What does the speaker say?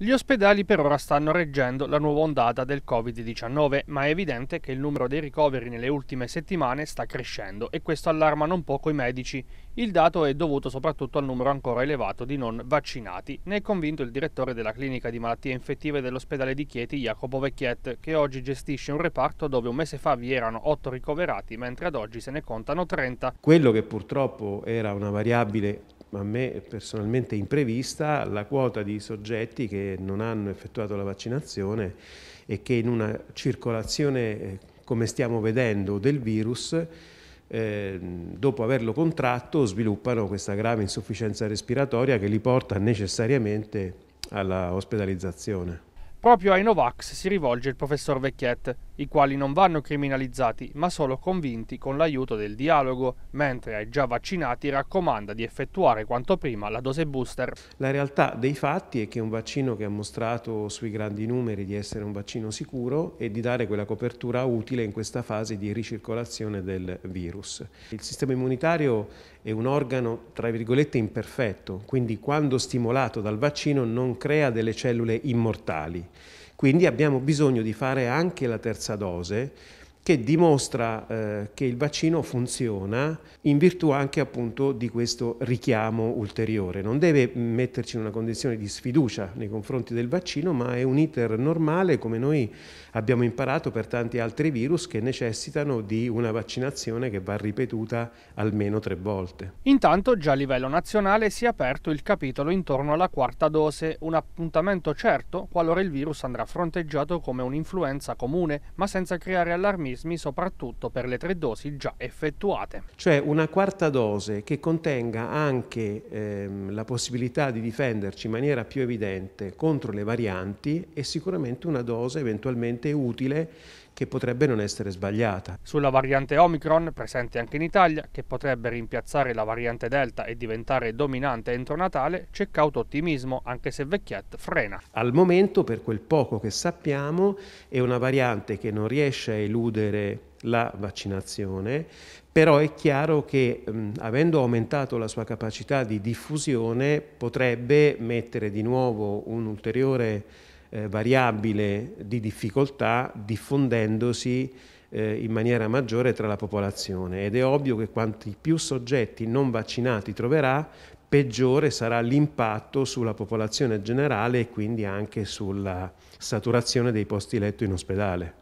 Gli ospedali per ora stanno reggendo la nuova ondata del Covid-19, ma è evidente che il numero dei ricoveri nelle ultime settimane sta crescendo e questo allarma non poco i medici. Il dato è dovuto soprattutto al numero ancora elevato di non vaccinati. Ne è convinto il direttore della clinica di malattie infettive dell'ospedale di Chieti, Jacopo Vecchiet, che oggi gestisce un reparto dove un mese fa vi erano 8 ricoverati, mentre ad oggi se ne contano 30. Quello che purtroppo era una variabile a me personalmente imprevista, la quota di soggetti che non hanno effettuato la vaccinazione e che in una circolazione, eh, come stiamo vedendo, del virus, eh, dopo averlo contratto, sviluppano questa grave insufficienza respiratoria che li porta necessariamente alla ospedalizzazione. Proprio ai Novax si rivolge il professor Vecchiet, i quali non vanno criminalizzati, ma solo convinti con l'aiuto del dialogo, mentre ai già vaccinati raccomanda di effettuare quanto prima la dose booster. La realtà dei fatti è che un vaccino che ha mostrato sui grandi numeri di essere un vaccino sicuro e di dare quella copertura utile in questa fase di ricircolazione del virus. Il sistema immunitario è un organo, tra virgolette, imperfetto, quindi quando stimolato dal vaccino non crea delle cellule immortali. Quindi abbiamo bisogno di fare anche la terza dose che dimostra eh, che il vaccino funziona in virtù anche appunto di questo richiamo ulteriore. Non deve metterci in una condizione di sfiducia nei confronti del vaccino, ma è un iter normale come noi abbiamo imparato per tanti altri virus che necessitano di una vaccinazione che va ripetuta almeno tre volte. Intanto già a livello nazionale si è aperto il capitolo intorno alla quarta dose, un appuntamento certo qualora il virus andrà fronteggiato come un'influenza comune, ma senza creare allarmismo metabolismi, soprattutto per le tre dosi già effettuate. Cioè una quarta dose che contenga anche ehm, la possibilità di difenderci in maniera più evidente contro le varianti è sicuramente una dose eventualmente utile che potrebbe non essere sbagliata. Sulla variante Omicron, presente anche in Italia, che potrebbe rimpiazzare la variante Delta e diventare dominante entro Natale, c'è cauto ottimismo, anche se Vecchiat frena. Al momento, per quel poco che sappiamo, è una variante che non riesce a eludere la vaccinazione, però è chiaro che mh, mm, avendo aumentato la sua capacità di diffusione potrebbe mettere di nuovo un ulteriore eh, variabile di difficoltà diffondendosi eh, in maniera maggiore tra la popolazione ed è ovvio che quanti più soggetti non vaccinati troverà, peggiore sarà l'impatto sulla popolazione generale e quindi anche sulla saturazione dei posti letto in ospedale.